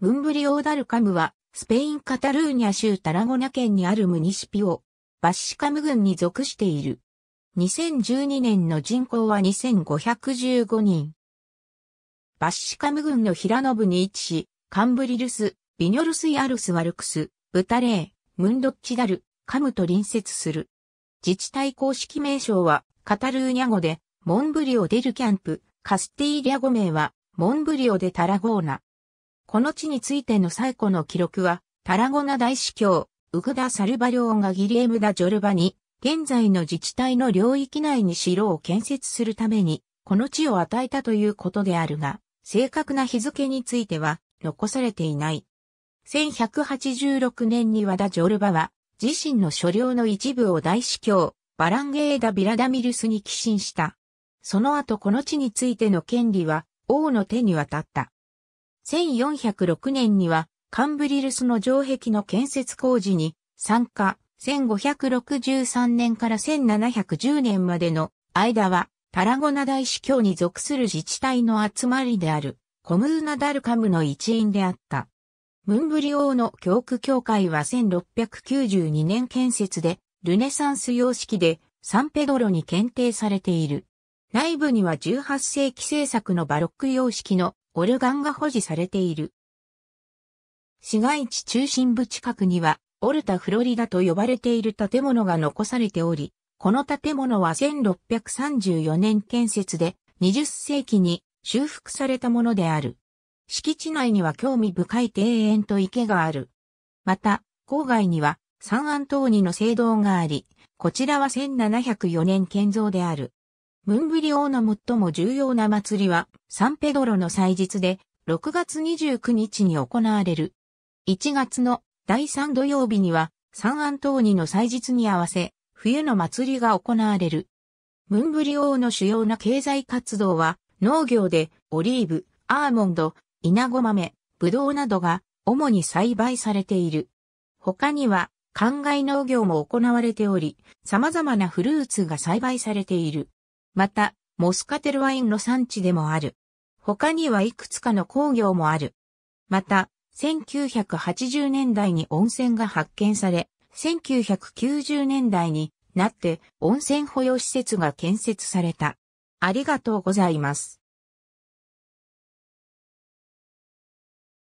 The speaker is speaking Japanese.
ムンブリオーダルカムは、スペイン・カタルーニャ州タラゴナ県にあるムニシピオ、バッシカム郡に属している。2012年の人口は2515人。バッシカム郡の平ノブに位置し、カンブリルス、ビニョルスイアルスワルクス、ブタレー、ムンドッチダル、カムと隣接する。自治体公式名称は、カタルーニャ語で、モンブリオデルキャンプ、カスティーリャ語名は、モンブリオデタラゴーナ。この地についての最古の記録は、タラゴナ大司教、ウグダ・サルバリョーがギリエムダ・ジョルバに、現在の自治体の領域内に城を建設するために、この地を与えたということであるが、正確な日付については残されていない。1186年にはダ・ジョルバは、自身の所領の一部を大司教、バランゲーダ・ビラダミルスに寄進した。その後この地についての権利は、王の手に渡った。1406年にはカンブリルスの城壁の建設工事に参加、1563年から1710年までの間はタラゴナ大司教に属する自治体の集まりであるコムーナダルカムの一員であった。ムンブリ王の教区教会は1692年建設でルネサンス様式でサンペドロに検定されている。内部には18世紀制作のバロック様式のオルガンが保持されている。市街地中心部近くには、オルタ・フロリダと呼ばれている建物が残されており、この建物は1634年建設で、20世紀に修復されたものである。敷地内には興味深い庭園と池がある。また、郊外にはサンアントーニの聖堂があり、こちらは1704年建造である。ムンブリオーの最も重要な祭りは、サンペドロの祭日で、6月29日に行われる。1月の第3土曜日には、サンアントーニの祭日に合わせ、冬の祭りが行われる。ムンブリオーの主要な経済活動は、農業でオリーブ、アーモンド、イナゴ豆、ブドウなどが主に栽培されている。他には、灌漑農業も行われており、様々なフルーツが栽培されている。また、モスカテルワインの産地でもある。他にはいくつかの工業もある。また、1980年代に温泉が発見され、1990年代になって温泉保養施設が建設された。ありがとうございます。